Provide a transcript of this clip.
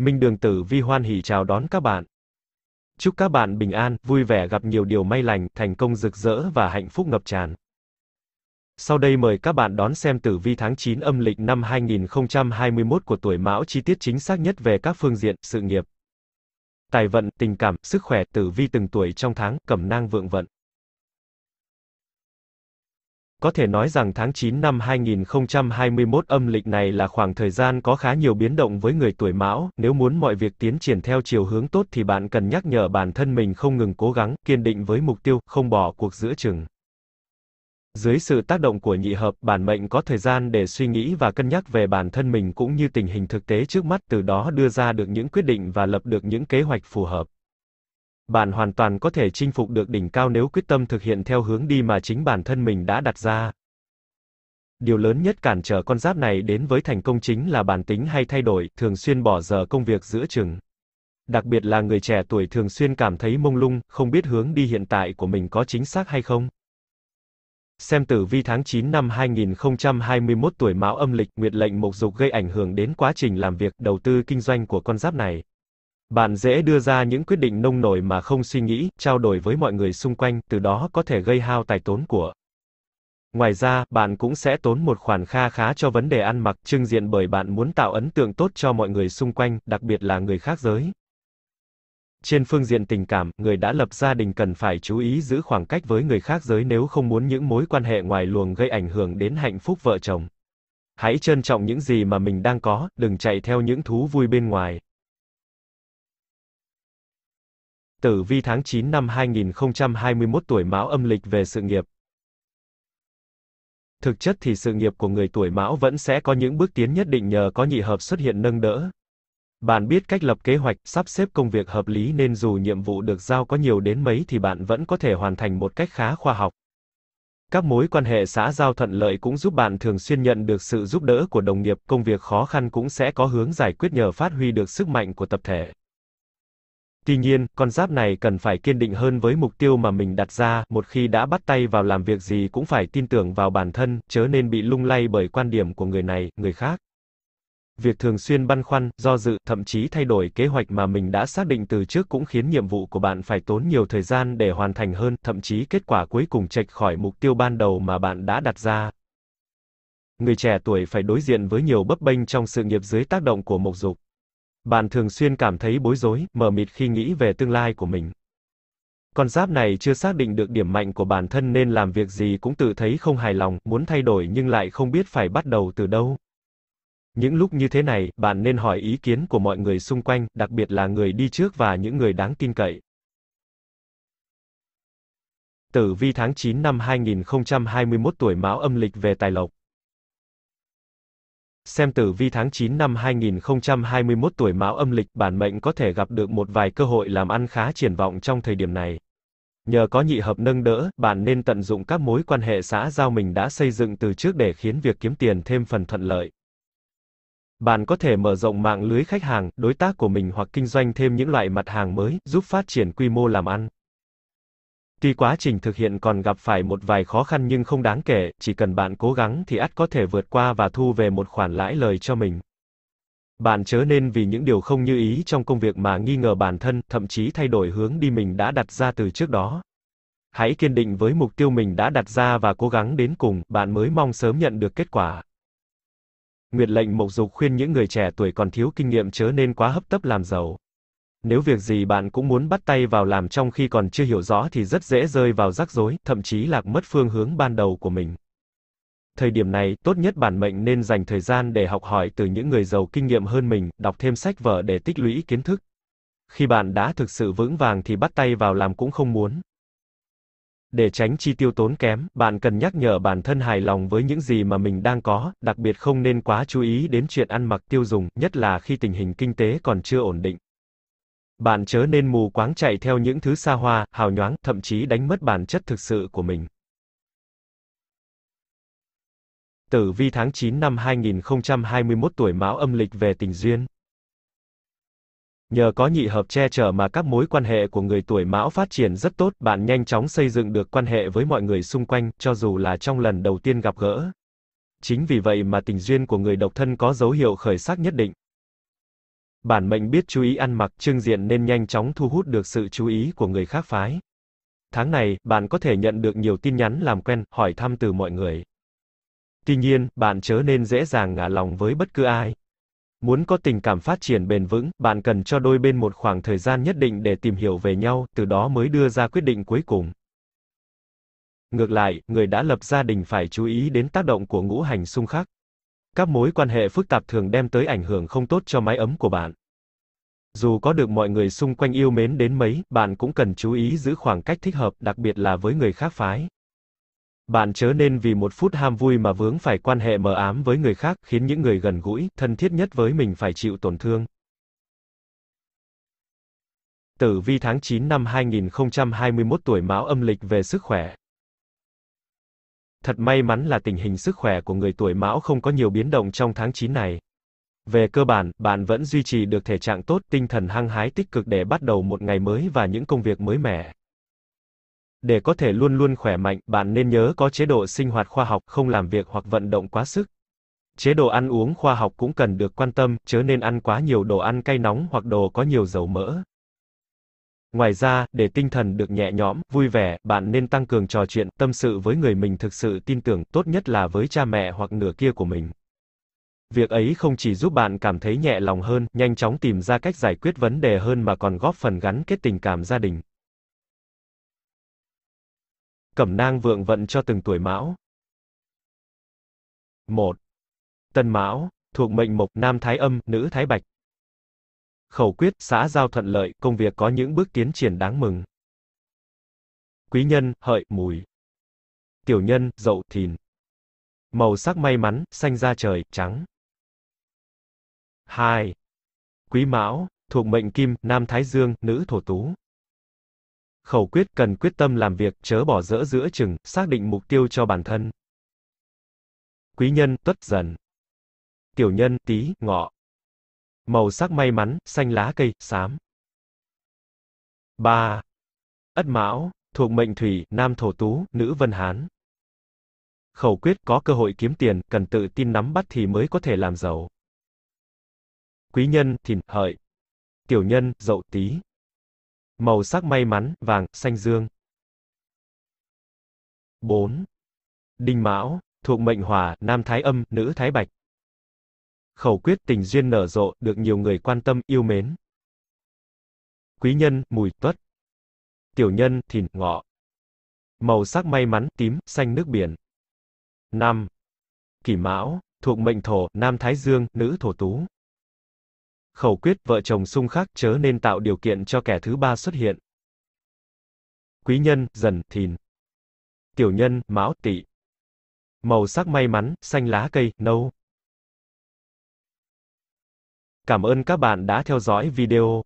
Minh Đường Tử Vi hoan hỉ chào đón các bạn. Chúc các bạn bình an, vui vẻ gặp nhiều điều may lành, thành công rực rỡ và hạnh phúc ngập tràn. Sau đây mời các bạn đón xem tử vi tháng 9 âm lịch năm 2021 của tuổi Mão chi tiết chính xác nhất về các phương diện sự nghiệp, tài vận, tình cảm, sức khỏe, tử vi từng tuổi trong tháng, cẩm nang vượng vận. Có thể nói rằng tháng 9 năm 2021 âm lịch này là khoảng thời gian có khá nhiều biến động với người tuổi Mão, nếu muốn mọi việc tiến triển theo chiều hướng tốt thì bạn cần nhắc nhở bản thân mình không ngừng cố gắng, kiên định với mục tiêu, không bỏ cuộc giữa chừng. Dưới sự tác động của nhị hợp, bản mệnh có thời gian để suy nghĩ và cân nhắc về bản thân mình cũng như tình hình thực tế trước mắt, từ đó đưa ra được những quyết định và lập được những kế hoạch phù hợp bạn hoàn toàn có thể chinh phục được đỉnh cao nếu quyết tâm thực hiện theo hướng đi mà chính bản thân mình đã đặt ra. Điều lớn nhất cản trở con giáp này đến với thành công chính là bản tính hay thay đổi, thường xuyên bỏ giờ công việc giữa chừng. Đặc biệt là người trẻ tuổi thường xuyên cảm thấy mông lung, không biết hướng đi hiện tại của mình có chính xác hay không. Xem tử vi tháng 9 năm 2021 tuổi Mão âm lịch, nguyệt lệnh mộc dục gây ảnh hưởng đến quá trình làm việc, đầu tư kinh doanh của con giáp này. Bạn dễ đưa ra những quyết định nông nổi mà không suy nghĩ, trao đổi với mọi người xung quanh, từ đó có thể gây hao tài tốn của. Ngoài ra, bạn cũng sẽ tốn một khoản kha khá cho vấn đề ăn mặc, trưng diện bởi bạn muốn tạo ấn tượng tốt cho mọi người xung quanh, đặc biệt là người khác giới. Trên phương diện tình cảm, người đã lập gia đình cần phải chú ý giữ khoảng cách với người khác giới nếu không muốn những mối quan hệ ngoài luồng gây ảnh hưởng đến hạnh phúc vợ chồng. Hãy trân trọng những gì mà mình đang có, đừng chạy theo những thú vui bên ngoài. Tử vi tháng 9 năm 2021 tuổi Mão âm lịch về sự nghiệp. Thực chất thì sự nghiệp của người tuổi Mão vẫn sẽ có những bước tiến nhất định nhờ có nhị hợp xuất hiện nâng đỡ. Bạn biết cách lập kế hoạch, sắp xếp công việc hợp lý nên dù nhiệm vụ được giao có nhiều đến mấy thì bạn vẫn có thể hoàn thành một cách khá khoa học. Các mối quan hệ xã giao thuận lợi cũng giúp bạn thường xuyên nhận được sự giúp đỡ của đồng nghiệp, công việc khó khăn cũng sẽ có hướng giải quyết nhờ phát huy được sức mạnh của tập thể. Tuy nhiên, con giáp này cần phải kiên định hơn với mục tiêu mà mình đặt ra, một khi đã bắt tay vào làm việc gì cũng phải tin tưởng vào bản thân, chớ nên bị lung lay bởi quan điểm của người này, người khác. Việc thường xuyên băn khoăn, do dự, thậm chí thay đổi kế hoạch mà mình đã xác định từ trước cũng khiến nhiệm vụ của bạn phải tốn nhiều thời gian để hoàn thành hơn, thậm chí kết quả cuối cùng chệch khỏi mục tiêu ban đầu mà bạn đã đặt ra. Người trẻ tuổi phải đối diện với nhiều bấp bênh trong sự nghiệp dưới tác động của mộc dục. Bạn thường xuyên cảm thấy bối rối, mờ mịt khi nghĩ về tương lai của mình. Con giáp này chưa xác định được điểm mạnh của bản thân nên làm việc gì cũng tự thấy không hài lòng, muốn thay đổi nhưng lại không biết phải bắt đầu từ đâu. Những lúc như thế này, bạn nên hỏi ý kiến của mọi người xung quanh, đặc biệt là người đi trước và những người đáng tin cậy. Tử vi tháng 9 năm 2021 tuổi Mão âm lịch về tài lộc. Xem tử vi tháng 9 năm 2021 tuổi mão âm lịch, bản mệnh có thể gặp được một vài cơ hội làm ăn khá triển vọng trong thời điểm này. Nhờ có nhị hợp nâng đỡ, bạn nên tận dụng các mối quan hệ xã giao mình đã xây dựng từ trước để khiến việc kiếm tiền thêm phần thuận lợi. Bạn có thể mở rộng mạng lưới khách hàng, đối tác của mình hoặc kinh doanh thêm những loại mặt hàng mới, giúp phát triển quy mô làm ăn. Tuy quá trình thực hiện còn gặp phải một vài khó khăn nhưng không đáng kể, chỉ cần bạn cố gắng thì ắt có thể vượt qua và thu về một khoản lãi lời cho mình. Bạn chớ nên vì những điều không như ý trong công việc mà nghi ngờ bản thân, thậm chí thay đổi hướng đi mình đã đặt ra từ trước đó. Hãy kiên định với mục tiêu mình đã đặt ra và cố gắng đến cùng, bạn mới mong sớm nhận được kết quả. Nguyệt lệnh Mộc Dục khuyên những người trẻ tuổi còn thiếu kinh nghiệm chớ nên quá hấp tấp làm giàu nếu việc gì bạn cũng muốn bắt tay vào làm trong khi còn chưa hiểu rõ thì rất dễ rơi vào rắc rối, thậm chí lạc mất phương hướng ban đầu của mình. Thời điểm này, tốt nhất bản mệnh nên dành thời gian để học hỏi từ những người giàu kinh nghiệm hơn mình, đọc thêm sách vở để tích lũy kiến thức. Khi bạn đã thực sự vững vàng thì bắt tay vào làm cũng không muốn. Để tránh chi tiêu tốn kém, bạn cần nhắc nhở bản thân hài lòng với những gì mà mình đang có, đặc biệt không nên quá chú ý đến chuyện ăn mặc tiêu dùng, nhất là khi tình hình kinh tế còn chưa ổn định. Bạn chớ nên mù quáng chạy theo những thứ xa hoa, hào nhoáng, thậm chí đánh mất bản chất thực sự của mình. Tử vi tháng 9 năm 2021 tuổi Mão âm lịch về tình duyên. Nhờ có nhị hợp che chở mà các mối quan hệ của người tuổi Mão phát triển rất tốt, bạn nhanh chóng xây dựng được quan hệ với mọi người xung quanh, cho dù là trong lần đầu tiên gặp gỡ. Chính vì vậy mà tình duyên của người độc thân có dấu hiệu khởi sắc nhất định. Bản mệnh biết chú ý ăn mặc trương diện nên nhanh chóng thu hút được sự chú ý của người khác phái. Tháng này, bạn có thể nhận được nhiều tin nhắn làm quen, hỏi thăm từ mọi người. Tuy nhiên, bạn chớ nên dễ dàng ngả lòng với bất cứ ai. Muốn có tình cảm phát triển bền vững, bạn cần cho đôi bên một khoảng thời gian nhất định để tìm hiểu về nhau, từ đó mới đưa ra quyết định cuối cùng. Ngược lại, người đã lập gia đình phải chú ý đến tác động của ngũ hành xung khắc. Các mối quan hệ phức tạp thường đem tới ảnh hưởng không tốt cho mái ấm của bạn. Dù có được mọi người xung quanh yêu mến đến mấy, bạn cũng cần chú ý giữ khoảng cách thích hợp, đặc biệt là với người khác phái. Bạn chớ nên vì một phút ham vui mà vướng phải quan hệ mờ ám với người khác, khiến những người gần gũi, thân thiết nhất với mình phải chịu tổn thương. Tử vi tháng 9 năm 2021 tuổi Mão âm lịch về sức khỏe. Thật may mắn là tình hình sức khỏe của người tuổi Mão không có nhiều biến động trong tháng 9 này. Về cơ bản, bạn vẫn duy trì được thể trạng tốt, tinh thần hăng hái tích cực để bắt đầu một ngày mới và những công việc mới mẻ. Để có thể luôn luôn khỏe mạnh, bạn nên nhớ có chế độ sinh hoạt khoa học, không làm việc hoặc vận động quá sức. Chế độ ăn uống khoa học cũng cần được quan tâm, chớ nên ăn quá nhiều đồ ăn cay nóng hoặc đồ có nhiều dầu mỡ. Ngoài ra, để tinh thần được nhẹ nhõm, vui vẻ, bạn nên tăng cường trò chuyện, tâm sự với người mình thực sự tin tưởng, tốt nhất là với cha mẹ hoặc nửa kia của mình. Việc ấy không chỉ giúp bạn cảm thấy nhẹ lòng hơn, nhanh chóng tìm ra cách giải quyết vấn đề hơn mà còn góp phần gắn kết tình cảm gia đình. Cẩm nang vượng vận cho từng tuổi mão. 1. Tân mão, thuộc mệnh mộc, nam thái âm, nữ thái bạch khẩu quyết, xã giao thuận lợi, công việc có những bước tiến triển đáng mừng. Quý nhân, hợi, mùi. Tiểu nhân, dậu, thìn. Màu sắc may mắn, xanh da trời, trắng. 2. Quý mão, thuộc mệnh kim, nam thái dương, nữ thổ tú. Khẩu quyết cần quyết tâm làm việc, chớ bỏ dỡ giữa chừng, xác định mục tiêu cho bản thân. Quý nhân, tuất dần. Tiểu nhân, tí, ngọ. Màu sắc may mắn, xanh lá cây, xám. 3. Ất Mão, thuộc mệnh thủy, nam thổ tú, nữ vân hán. Khẩu quyết có cơ hội kiếm tiền, cần tự tin nắm bắt thì mới có thể làm giàu. Quý nhân, thìn, hợi. Tiểu nhân, dậu tý Màu sắc may mắn, vàng, xanh dương. 4. Đinh Mão, thuộc mệnh hỏa, nam thái âm, nữ thái bạch khẩu quyết tình duyên nở rộ, được nhiều người quan tâm, yêu mến. Quý nhân, mùi, tuất. Tiểu nhân, thìn, ngọ. Màu sắc may mắn, tím, xanh nước biển. năm Kỷ mão, thuộc mệnh thổ, nam thái dương, nữ thổ tú. Khẩu quyết vợ chồng xung khắc chớ nên tạo điều kiện cho kẻ thứ ba xuất hiện. Quý nhân, dần, thìn. Tiểu nhân, mão, tỵ. Màu sắc may mắn, xanh lá cây, nâu. Cảm ơn các bạn đã theo dõi video.